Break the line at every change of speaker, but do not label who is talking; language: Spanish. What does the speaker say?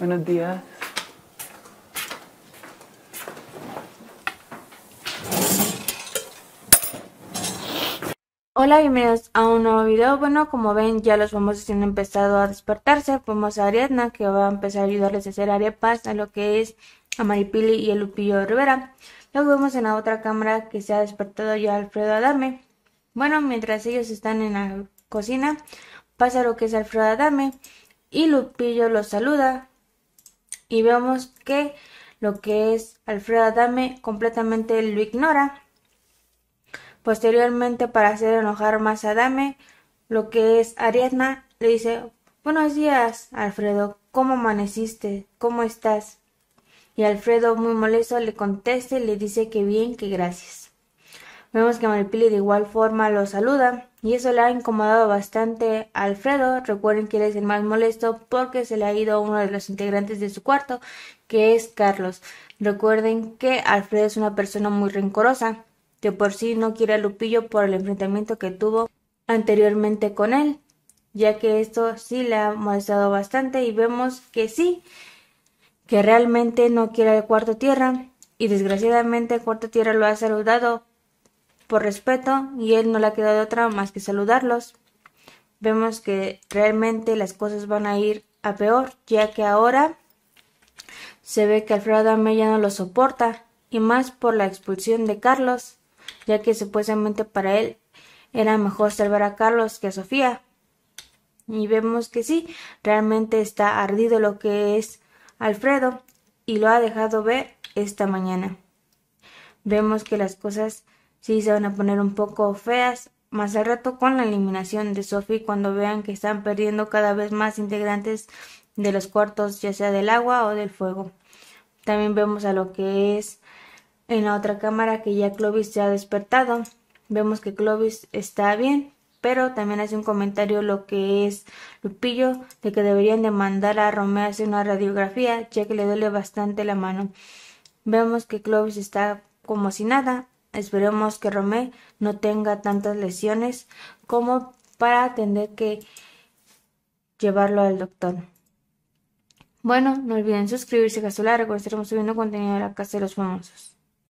Buenos días. Hola, bienvenidos a un nuevo video. Bueno, como ven, ya los famosos han empezado a despertarse. Fuimos a Ariadna, que va a empezar a ayudarles a hacer paz a lo que es a Maripili y el Lupillo Rivera. Luego vemos en la otra cámara que se ha despertado ya Alfredo Adame. Bueno, mientras ellos están en la cocina, pasa lo que es Alfredo Adame y Lupillo los saluda y vemos que lo que es Alfredo Adame completamente lo ignora. Posteriormente, para hacer enojar más a Adame, lo que es Ariadna le dice Buenos días, Alfredo, ¿cómo amaneciste? ¿Cómo estás? Y Alfredo, muy molesto, le contesta y le dice que bien, que gracias. Vemos que Maripili de igual forma lo saluda y eso le ha incomodado bastante a Alfredo. Recuerden que él es el más molesto porque se le ha ido uno de los integrantes de su cuarto, que es Carlos. Recuerden que Alfredo es una persona muy rencorosa, que por sí no quiere a Lupillo por el enfrentamiento que tuvo anteriormente con él, ya que esto sí le ha molestado bastante y vemos que sí, que realmente no quiere al cuarto tierra y desgraciadamente el cuarto tierra lo ha saludado por respeto y él no le ha quedado otra más que saludarlos. Vemos que realmente las cosas van a ir a peor, ya que ahora se ve que Alfredo ya no lo soporta, y más por la expulsión de Carlos, ya que supuestamente para él era mejor salvar a Carlos que a Sofía. Y vemos que sí, realmente está ardido lo que es Alfredo, y lo ha dejado ver esta mañana. Vemos que las cosas sí se van a poner un poco feas. Más al rato con la eliminación de Sophie cuando vean que están perdiendo cada vez más integrantes de los cuartos, ya sea del agua o del fuego. También vemos a lo que es en la otra cámara que ya Clovis se ha despertado. Vemos que Clovis está bien, pero también hace un comentario lo que es Lupillo de que deberían de mandar a Romeo hacer una radiografía ya que le duele bastante la mano. Vemos que Clovis está como si nada Esperemos que Romé no tenga tantas lesiones como para tener que llevarlo al doctor. Bueno, no olviden suscribirse a su recuerden que estaremos subiendo contenido de la Casa de los Famosos.